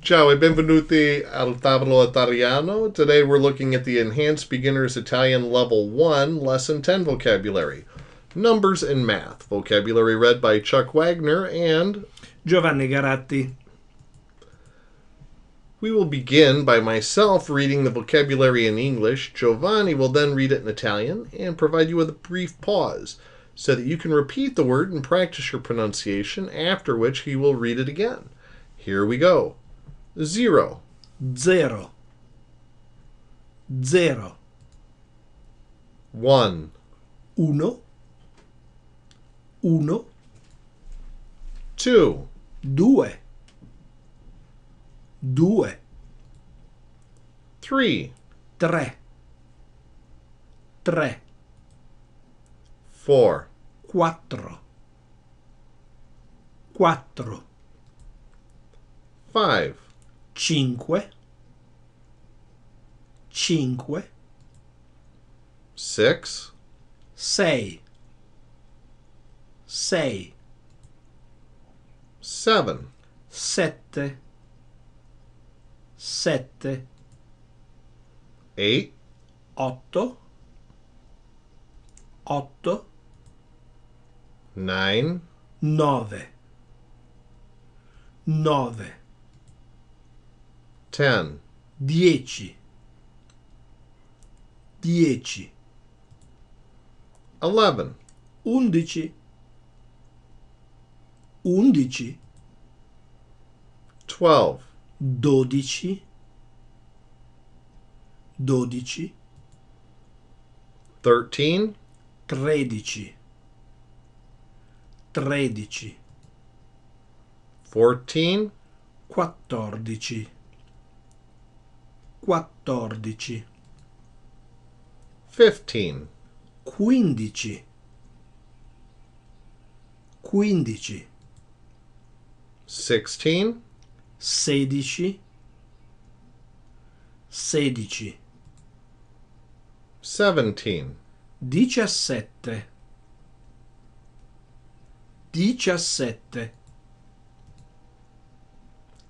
Ciao e benvenuti al Tavolo Italiano. Today we're looking at the Enhanced Beginner's Italian Level 1, Lesson 10 vocabulary. Numbers and Math. Vocabulary read by Chuck Wagner and Giovanni Garatti. We will begin by myself reading the vocabulary in English. Giovanni will then read it in Italian and provide you with a brief pause so that you can repeat the word and practice your pronunciation, after which he will read it again. Here we go. Zero. Zero. Zero. One. Uno. Uno. Two. Due. Due. Three. Tre. Tre. Four. Quattro. Quattro. Five. 5 5 6 6 6 7 7 7 8 8 8 9 9 9 ten, dieci, dieci, eleven, undici, undici, twelve, dodici, dodici, thirteen, tredici, tredici, fourteen, quattordici, Quattordici. Fifteen. Quindici. Quindici. Sixteen. Sedici. Sedici. Seventeen. Diciassette. Diciassette.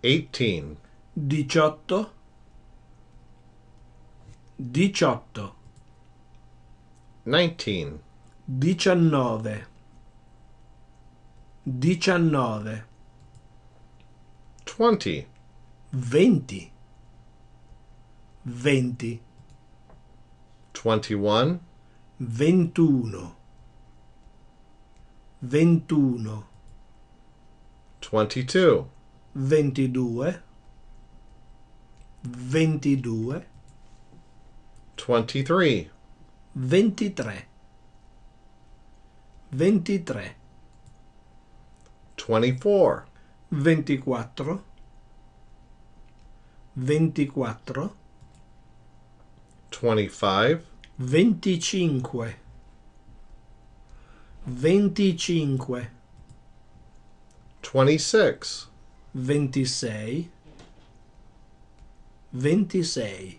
Eighteen. Diciotto diciotto 19 diciannove diciannove 20 venti venti 21 ventuno ventuno 22 ventidue ventidue 23. 23. 23. 24. 24. 24. 25. 25. 25. 26. 26. 26.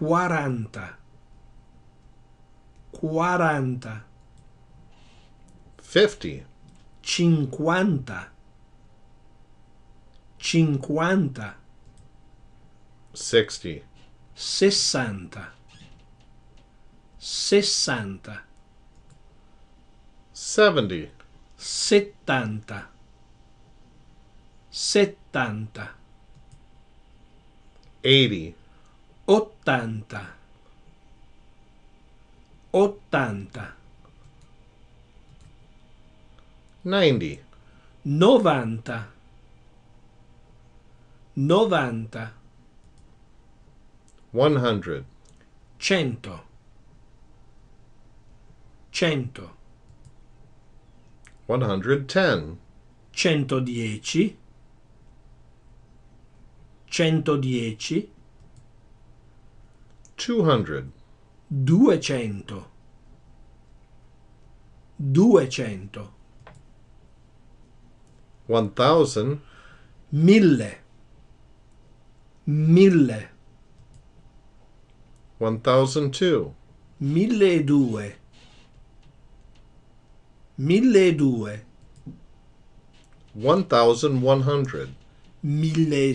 40. 40. 50. 50. 50. 60. 60. 60. 70. 70. 70. 80. ottanta, ottanta, ninety, novanta, novanta, one hundred, cento, cento, one hundred ten, centodieci, centodieci Two hundred. Duecento. Duecento. One thousand. Mille. Mille. One thousand two. Mille e due. Mille e due. One thousand one hundred. Mille e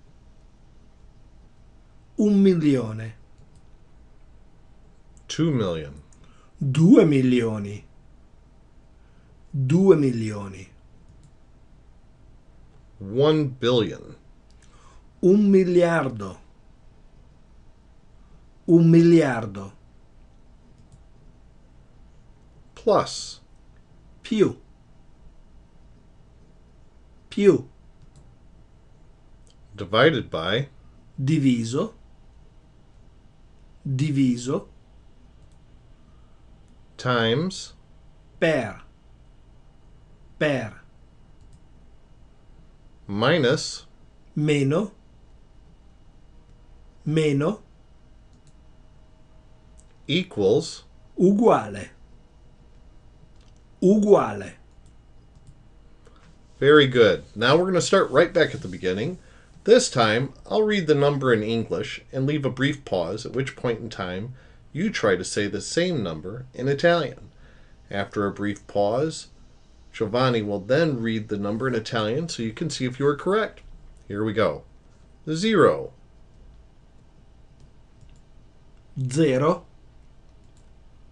un milione. Two million. Due milioni. Due milioni. One billion. Un miliardo. Un miliardo. Plus. Più. Più. Divided by. Diviso diviso times per per minus meno meno equals uguale uguale very good now we're going to start right back at the beginning this time, I'll read the number in English and leave a brief pause, at which point in time you try to say the same number in Italian. After a brief pause, Giovanni will then read the number in Italian so you can see if you are correct. Here we go. Zero. Zero.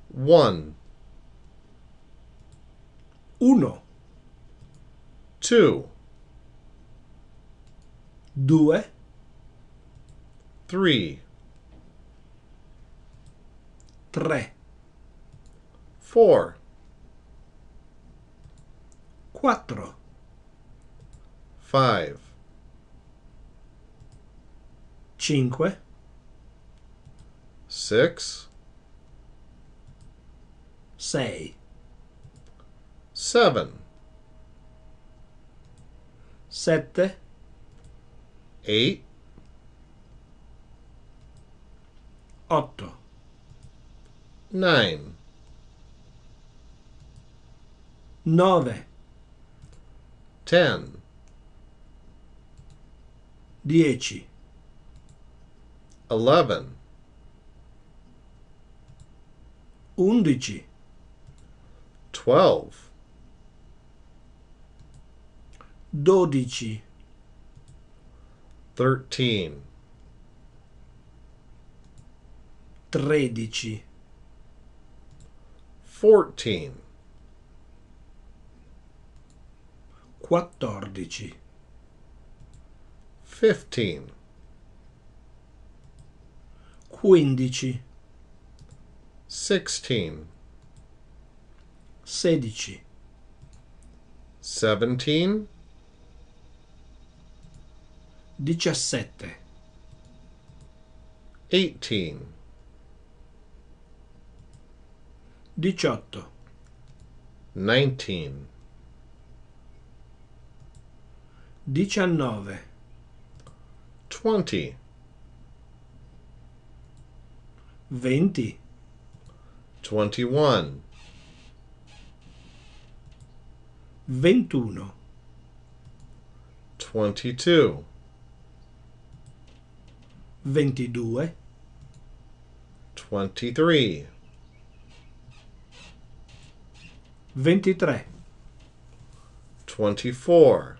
One. Uno. Two. due, three, tre, four, quattro, five, cinque, six, sei, seven, sette, 8 8 9 9 10 10 11 11 12 12 Thirteen. Tredici. Fourteen. Quattordici. Fifteen. Quindici. Sixteen. Sedici. Seventeen. Diciassette. Eighteen. Diciotto. Nineteen. Diciannove. Twenty. Venti. Twenty-one. Ventuno. 22 23 23 24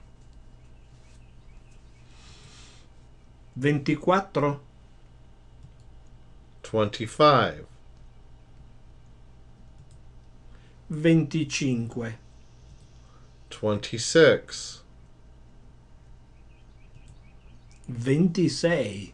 24 25 25 26 26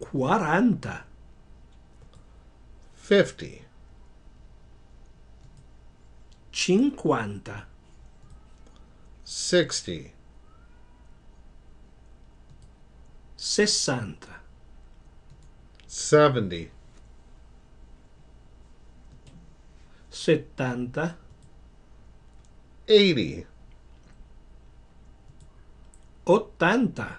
Quaranta. Fifty. Cinquanta. Sixty. Sessanta. Seventy. Settanta. Eighty. Ottanta.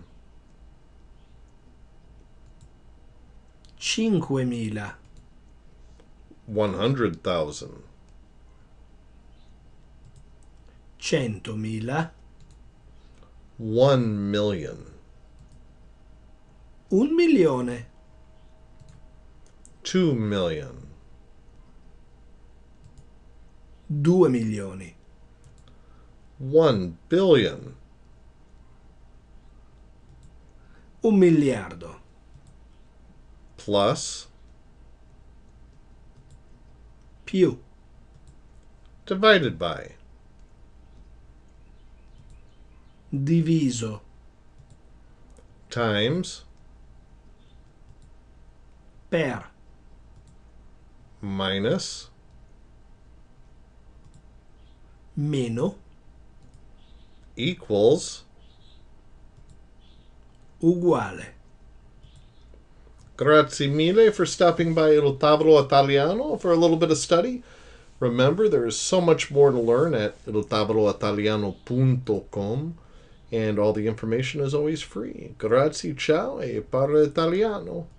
5.000 100,000 100.000 1 million un milione 2 million 2 milioni 1 billion un miliardo plus pu divided by diviso times per minus meno equals uguale Grazie mille for stopping by Il Tavolo Italiano for a little bit of study. Remember, there is so much more to learn at iltavoloitaliano.com, and all the information is always free. Grazie, ciao, e parla italiano.